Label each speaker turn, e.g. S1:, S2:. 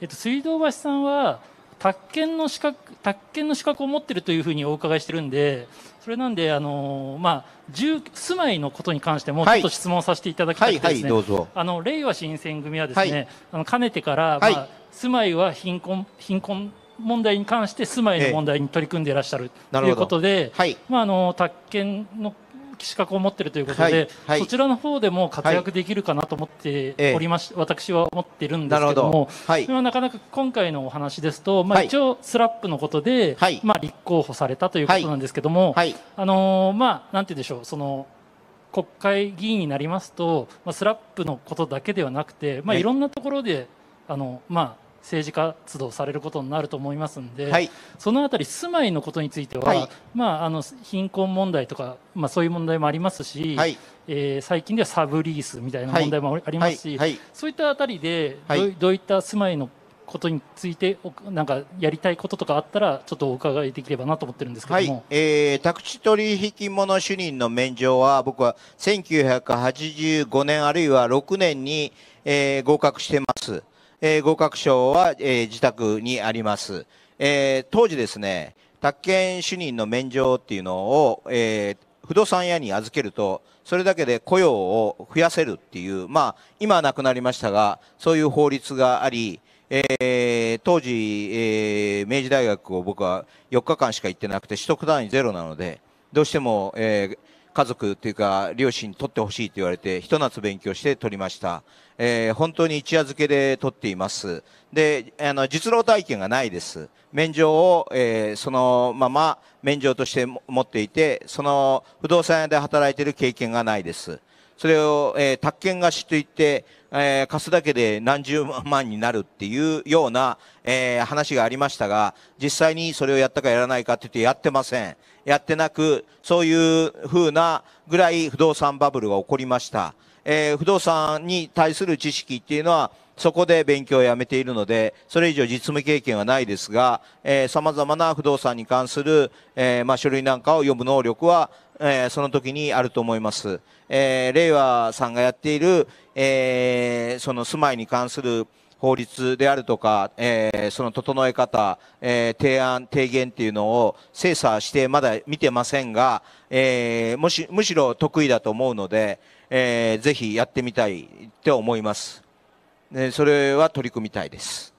S1: えっと、水道橋さんは宅建の資格宅建の資格を持ってるというふうにお伺いしてるんでそれなんであの、まあ、住住まいのことに関してもちょっと質問させていただきたいですね、はいはい、あの令和新選組はですね、はい、あのかねてから、まあ、住まいは貧困貧困問題に関して住まいの問題に取り組んでいらっしゃるということで、はい、まあ、あの宅建の資格を持っているということで、はいはい、そちらの方でも活躍できるかなと思っておりまし、はい、私は思っているんですけども、はい、それはなかなか今回のお話ですと、まあ、一応、スラップのことで、まあ、立候補されたということなんですけども、あのー、まあ、なんて言うんでしょう、その国会議員になりますと、まあ、スラップのことだけではなくて、まあ、いろんなところで、あのまあ、政治活動されることになると思いますんで、はい、そのあたり住まいのことについては、はい、まあ、あの貧困問題とか、まあ、そういう問題もありますし、はい、えー、最近ではサブリースみたいな問題もありますし、そういったあたりでど、どういった住まいのことについてなんかやりたいこととかあったらちょっとお伺いできればなと思ってるんですけども、はい、
S2: えー、宅地取引物主任の免状は僕は1985年あるいは6年に、えー、合格してます。えー、合格証は、えー、自宅にあります。えー、当時ですね、宅建主任の免状っていうのを、えー、不動産屋に預けると、それだけで雇用を増やせるっていう、まあ、今はなくなりましたが、そういう法律があり、えー、当時、えー、明治大学を僕は4日間しか行ってなくて、取得単位ゼロなので、どうしても、えー、家族というか、両親に取ってほしいと言われて、ひと夏勉強して取りました。えー、本当に一夜漬けで取っています。で、あの、実労体験がないです。免状を、えー、そのまま免状として持っていて、その不動産屋で働いている経験がないです。それを、えー、宅建貸しといって、えー、貸すだけで何十万になるっていうような、えー、話がありましたが、実際にそれをやったかやらないかって言ってやってません。やってなく、そういう風なぐらい不動産バブルが起こりました。えー、不動産に対する知識っていうのは、そこで勉強をやめているので、それ以上実務経験はないですが、えー、様々な不動産に関する、えー、まあ、書類なんかを読む能力は、えー、その時にあると思います。えー、令和さんがやっている、えーえー、その住まいに関する法律であるとか、えー、その整え方、えー、提案、提言っていうのを精査してまだ見てませんが、えー、もし、むしろ得意だと思うので、えー、ぜひやってみたいって思います。それは取り組みたいです。